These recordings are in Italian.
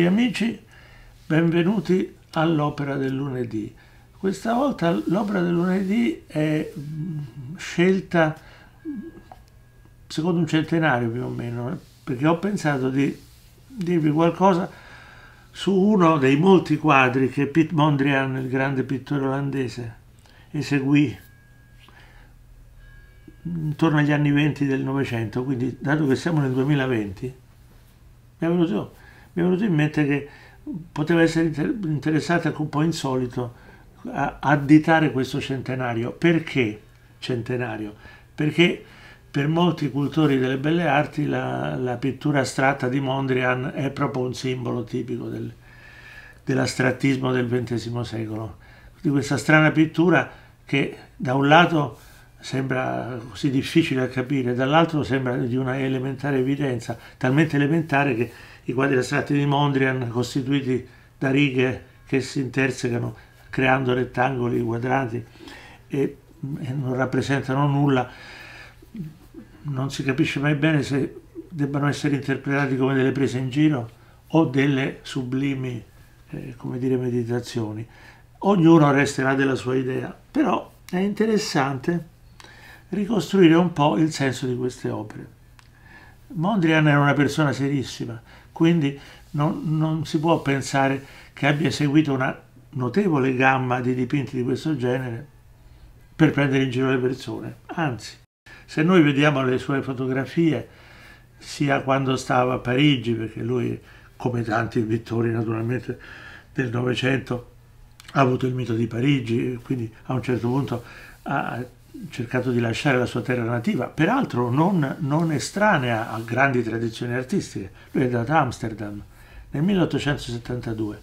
Cari amici, benvenuti all'Opera del lunedì. Questa volta l'Opera del lunedì è mm, scelta mm, secondo un centenario più o meno, eh, perché ho pensato di dirvi qualcosa su uno dei molti quadri che Piet Mondrian, il grande pittore olandese, eseguì intorno agli anni 20 del Novecento, quindi dato che siamo nel 2020, mi è venuto mi è venuto in mente che poteva essere inter interessante un po' insolito a additare questo centenario. Perché centenario? Perché per molti cultori delle belle arti la, la pittura astratta di Mondrian è proprio un simbolo tipico del, dell'astrattismo del XX secolo, di questa strana pittura che da un lato sembra così difficile da capire, dall'altro sembra di una elementare evidenza, talmente elementare che i quadri astratti di Mondrian costituiti da righe che si intersecano creando rettangoli quadrati e, e non rappresentano nulla, non si capisce mai bene se debbano essere interpretati come delle prese in giro o delle sublimi eh, come dire, meditazioni. Ognuno resterà della sua idea, però è interessante ricostruire un po' il senso di queste opere. Mondrian era una persona serissima, quindi non, non si può pensare che abbia seguito una notevole gamma di dipinti di questo genere per prendere in giro le persone, anzi, se noi vediamo le sue fotografie, sia quando stava a Parigi, perché lui, come tanti pittori naturalmente del Novecento, ha avuto il mito di Parigi, quindi a un certo punto ha cercato di lasciare la sua terra nativa, peraltro non, non estranea a grandi tradizioni artistiche. Lui è andato ad Amsterdam nel 1872.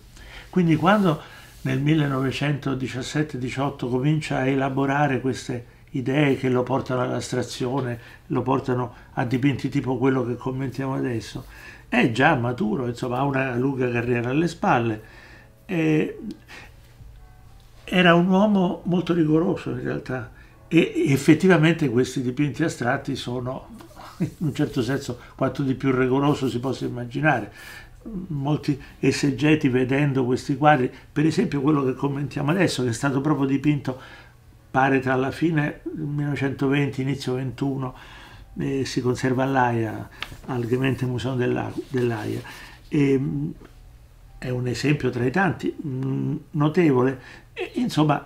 Quindi quando nel 1917-18 comincia a elaborare queste idee che lo portano all'astrazione, lo portano a dipinti tipo quello che commentiamo adesso, è già maturo, insomma ha una lunga carriera alle spalle. E era un uomo molto rigoroso in realtà, e effettivamente questi dipinti astratti sono in un certo senso quanto di più rigoroso si possa immaginare. Molti esegeti vedendo questi quadri, per esempio quello che commentiamo adesso, che è stato proprio dipinto, pare tra la fine 1920, inizio 21, eh, si conserva all'AIA, al Gemente Museo dell'AIA. Mm, è un esempio tra i tanti, mm, notevole. E, insomma,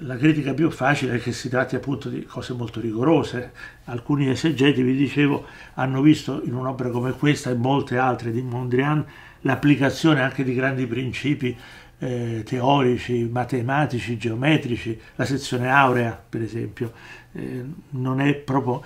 la critica più facile è che si tratti appunto di cose molto rigorose. Alcuni esegeti, vi dicevo, hanno visto in un'opera come questa e molte altre di Mondrian l'applicazione anche di grandi principi eh, teorici, matematici, geometrici, la sezione aurea, per esempio. Eh, non è proprio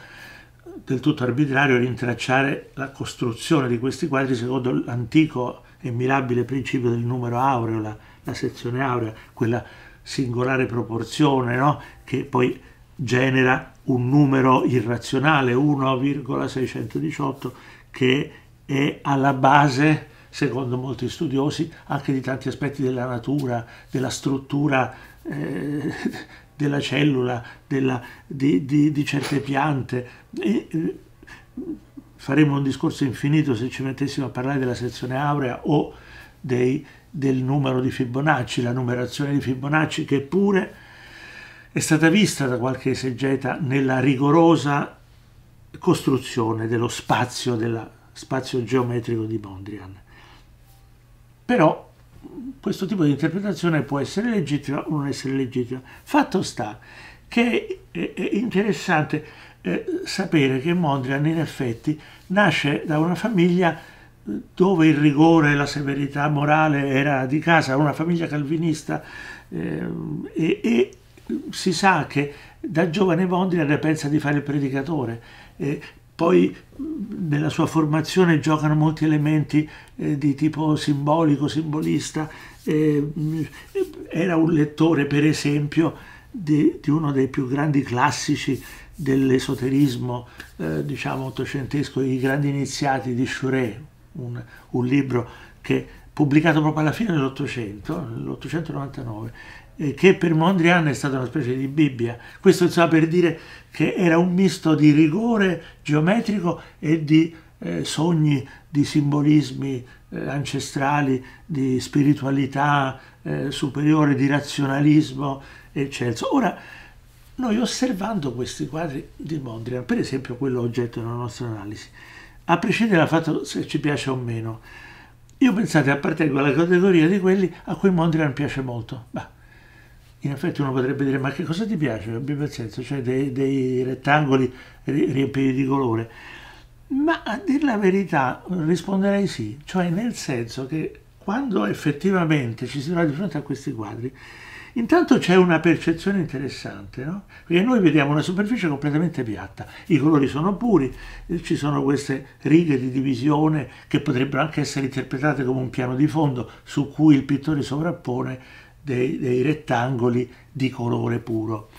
del tutto arbitrario rintracciare la costruzione di questi quadri secondo l'antico e mirabile principio del numero aureo, la, la sezione aurea, quella singolare proporzione no? che poi genera un numero irrazionale 1,618 che è alla base secondo molti studiosi anche di tanti aspetti della natura della struttura eh, della cellula della, di, di, di, certe piante e, eh, faremmo un discorso infinito se ci mettessimo a parlare della sezione aurea o dei del numero di Fibonacci, la numerazione di Fibonacci che pure è stata vista da qualche esegeta nella rigorosa costruzione dello spazio, dello spazio geometrico di Mondrian. Però questo tipo di interpretazione può essere legittima o non essere legittima. Fatto sta che è interessante eh, sapere che Mondrian in effetti nasce da una famiglia dove il rigore e la severità morale era di casa, una famiglia calvinista eh, e, e, si sa che da giovane Mondrian pensa di fare il predicatore. Eh, poi nella sua formazione giocano molti elementi eh, di tipo simbolico, simbolista. Eh, era un lettore, per esempio, di, di uno dei più grandi classici dell'esoterismo, eh, diciamo, ottocentesco, i grandi iniziati di Schuret, un, un libro che, pubblicato proprio alla fine dell'Ottocento, nell'899, eh, che per Mondrian è stata una specie di Bibbia. Questo insomma per dire che era un misto di rigore geometrico e di eh, sogni, di simbolismi eh, ancestrali, di spiritualità eh, superiore, di razionalismo eccetera. Ora, noi osservando questi quadri di Mondrian, per esempio quello oggetto della nostra analisi, a prescindere dal fatto se ci piace o meno. Io pensate appartengo alla categoria di quelli a cui Mondrian piace molto. Bah, in effetti uno potrebbe dire ma che cosa ti piace? Abbi senso, cioè dei, dei rettangoli riempiti di colore. Ma a dire la verità risponderei sì, cioè nel senso che quando effettivamente ci si trova di fronte a questi quadri, Intanto c'è una percezione interessante, no? perché noi vediamo una superficie completamente piatta, i colori sono puri, ci sono queste righe di divisione che potrebbero anche essere interpretate come un piano di fondo su cui il pittore sovrappone dei, dei rettangoli di colore puro.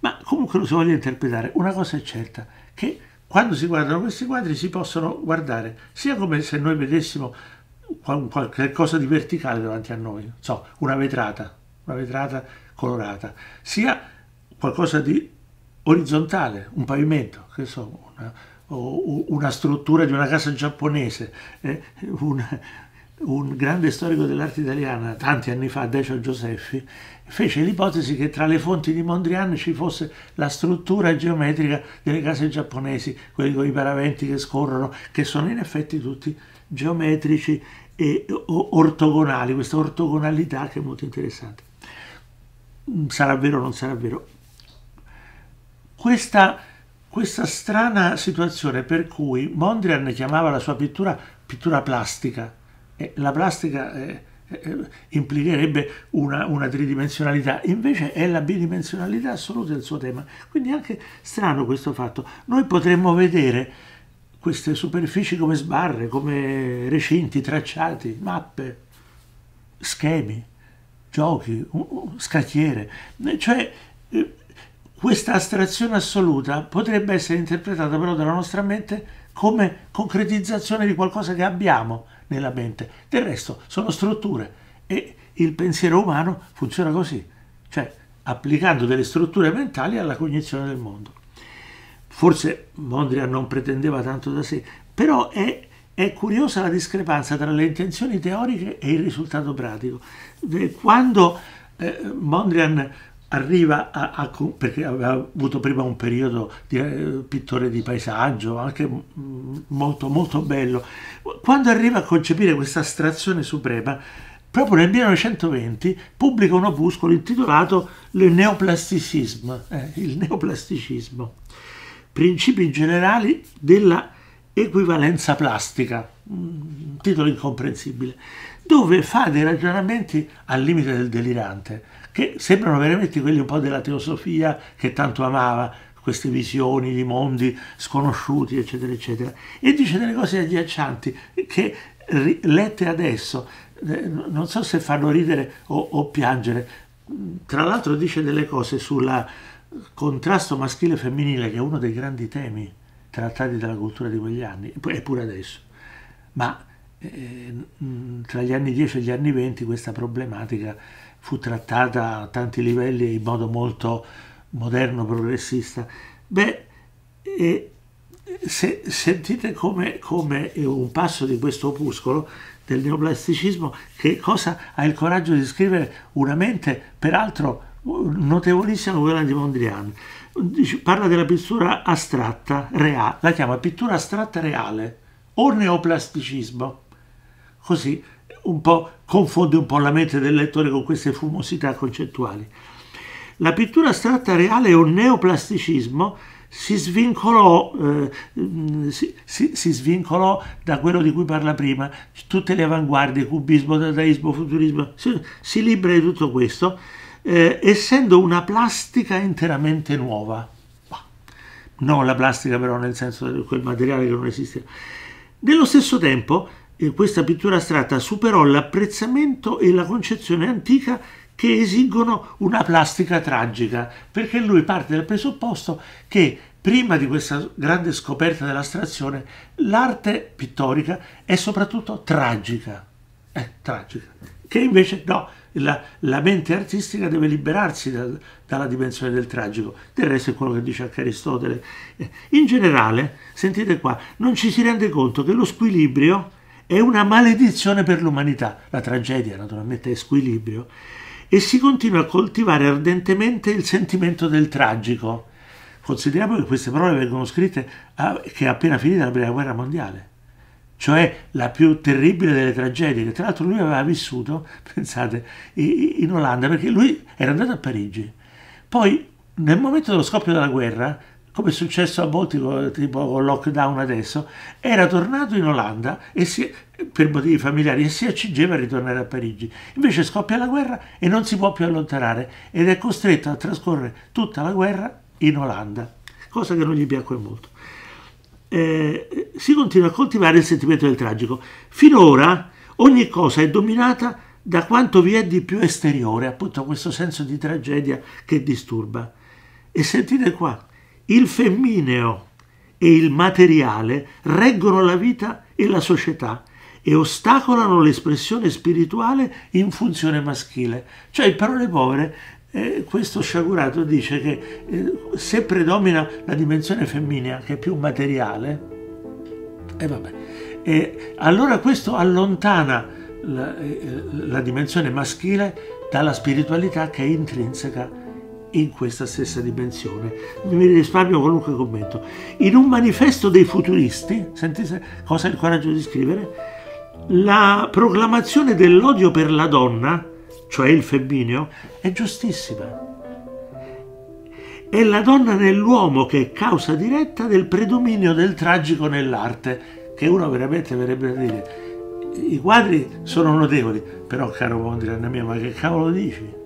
Ma comunque lo si voglia interpretare, una cosa è certa, che quando si guardano questi quadri si possono guardare sia come se noi vedessimo qualcosa di verticale davanti a noi, so, una vetrata, una vetrata colorata, sia qualcosa di orizzontale, un pavimento, che so, una, una struttura di una casa giapponese, eh, una, un grande storico dell'arte italiana, tanti anni fa, Decio Giuseppi, fece l'ipotesi che tra le fonti di Mondrian ci fosse la struttura geometrica delle case giapponesi, quelli con i paraventi che scorrono, che sono in effetti tutti geometrici e ortogonali, questa ortogonalità che è molto interessante sarà vero o non sarà vero, questa, questa strana situazione per cui Mondrian chiamava la sua pittura pittura plastica, e la plastica eh, eh, implicherebbe una, una, tridimensionalità, invece è la bidimensionalità assoluta del suo tema. Quindi è anche strano questo fatto. Noi potremmo vedere queste superfici come sbarre, come recinti, tracciati, mappe, schemi giochi, scacchiere, cioè eh, questa astrazione assoluta potrebbe essere interpretata però dalla nostra mente come concretizzazione di qualcosa che abbiamo nella mente. Del resto sono strutture e il pensiero umano funziona così, cioè applicando delle strutture mentali alla cognizione del mondo. Forse Mondrian non pretendeva tanto da sé, però è è curiosa la discrepanza tra le intenzioni teoriche e il risultato pratico. Eh, quando eh, Mondrian arriva a, a, perché aveva avuto prima un periodo di eh, pittore di paesaggio anche mh, mm, molto molto bello quando arriva a concepire questa astrazione suprema proprio nel 1920 pubblica un opuscolo intitolato il neoplasticismo eh, il neoplasticismo principi generali della Equivalenza plastica, un titolo incomprensibile, dove fa dei ragionamenti al limite del delirante, che sembrano veramente quelli un po' della teosofia che tanto amava, queste visioni di mondi sconosciuti, eccetera, eccetera. E dice delle cose agghiaccianti che lette adesso, eh, non so se fanno ridere o, o piangere. Tra l'altro dice delle cose sul contrasto maschile femminile, che è uno dei grandi temi trattati dalla cultura di quegli anni, eppure adesso. Ma eh, mm, tra gli anni 10 e gli anni 20 questa problematica fu trattata a tanti livelli in modo molto moderno, progressista. Beh, eh, se, sentite come, come, un passo di questo opuscolo del neoplasticismo che cosa ha il coraggio di scrivere una mente peraltro notevolissima quella di Mondrian. Parla della pittura astratta, reale, la chiama pittura astratta reale o neoplasticismo. Così un po' confonde un po' la mente del lettore con queste fumosità concettuali. La pittura astratta reale o neoplasticismo si svincolò, eh, si, si, si svincolò, da quello di cui parla prima, tutte le avanguardie, cubismo, dadaismo, futurismo, si, si libera di tutto questo eh, essendo una plastica interamente nuova. Non la plastica però nel senso di quel materiale che non esiste. Nello stesso tempo eh, questa pittura astratta superò l'apprezzamento e la concezione antica che esigono una plastica tragica, perché lui parte dal presupposto che prima di questa grande scoperta dell'astrazione l'arte pittorica è soprattutto tragica, eh, tragica, che invece no, la, la mente artistica deve liberarsi da, dalla dimensione del tragico. Del resto è quello che dice anche Aristotele. In generale, sentite qua, non ci si rende conto che lo squilibrio è una maledizione per l'umanità. La tragedia naturalmente è squilibrio. E si continua a coltivare ardentemente il sentimento del tragico. Consideriamo che queste parole vengono scritte a, che è appena finita la prima guerra mondiale cioè la più terribile delle tragedie, che tra l'altro lui aveva vissuto, pensate, in Olanda, perché lui era andato a Parigi. Poi, nel momento dello scoppio della guerra, come è successo a volte tipo con lockdown adesso, era tornato in Olanda si, per motivi familiari e si accingeva a ritornare a Parigi. Invece scoppia la guerra e non si può più allontanare ed è costretto a trascorrere tutta la guerra in Olanda, cosa che non gli piacque molto. Eh, si continua a coltivare il sentimento del tragico. Finora ogni cosa è dominata da quanto vi è di più esteriore, appunto questo senso di tragedia che disturba. E sentite qua, il femmineo e il materiale reggono la vita e la società e ostacolano l'espressione spirituale in funzione maschile. Cioè, in parole povere, eh, questo sciagurato dice che eh, se predomina la dimensione femminile, che è più materiale, eh, vabbè, allora questo allontana la, eh, la dimensione maschile dalla spiritualità che è intrinseca in questa stessa dimensione. Mi risparmio qualunque commento. In un manifesto dei futuristi, sentite cosa ha il coraggio di scrivere, la proclamazione dell'odio per la donna cioè il femminio, è giustissima. È la donna nell'uomo che è causa diretta del predominio del tragico nell'arte, che uno veramente verrebbe a dire, i quadri sono notevoli, però caro Mondrian mio, ma che cavolo dici?